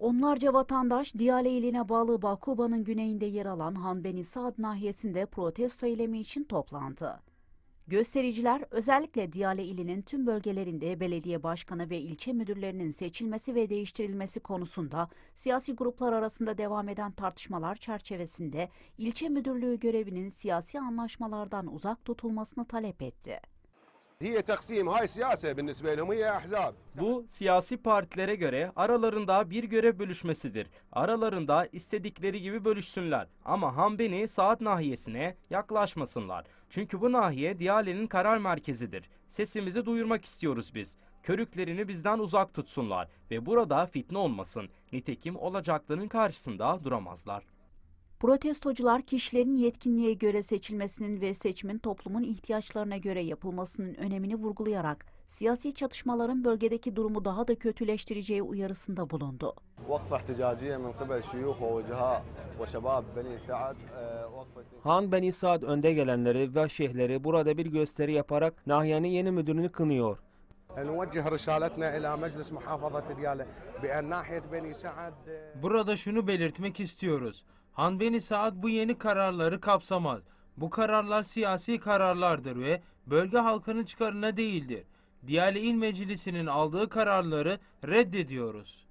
Onlarca vatandaş Diyale iline bağlı Bakuba'nın güneyinde yer alan Hanbeni Saad nahiyesinde protesto eylemi için toplantı. Göstericiler özellikle Diyale ilinin tüm bölgelerinde belediye başkanı ve ilçe müdürlerinin seçilmesi ve değiştirilmesi konusunda siyasi gruplar arasında devam eden tartışmalar çerçevesinde ilçe müdürlüğü görevinin siyasi anlaşmalardan uzak tutulmasını talep etti. Bu siyasi partilere göre aralarında bir görev bölüşmesidir. Aralarında istedikleri gibi bölüşsünler ama Hanbeni Saat nahiyesine yaklaşmasınlar. Çünkü bu nahiye Diyale'nin karar merkezidir. Sesimizi duyurmak istiyoruz biz. Körüklerini bizden uzak tutsunlar ve burada fitne olmasın. Nitekim olacaklarının karşısında duramazlar. Protestocular kişilerin yetkinliğe göre seçilmesinin ve seçimin toplumun ihtiyaçlarına göre yapılmasının önemini vurgulayarak siyasi çatışmaların bölgedeki durumu daha da kötüleştireceği uyarısında bulundu. Han Beni Saad önde gelenleri ve şehirleri burada bir gösteri yaparak Nahyan'ın yeni müdürünü kınıyor. Burada şunu belirtmek istiyoruz. Hanbeni Saad bu yeni kararları kapsamaz. Bu kararlar siyasi kararlardır ve bölge halkının çıkarına değildir. Diyale İl Meclisi'nin aldığı kararları reddediyoruz.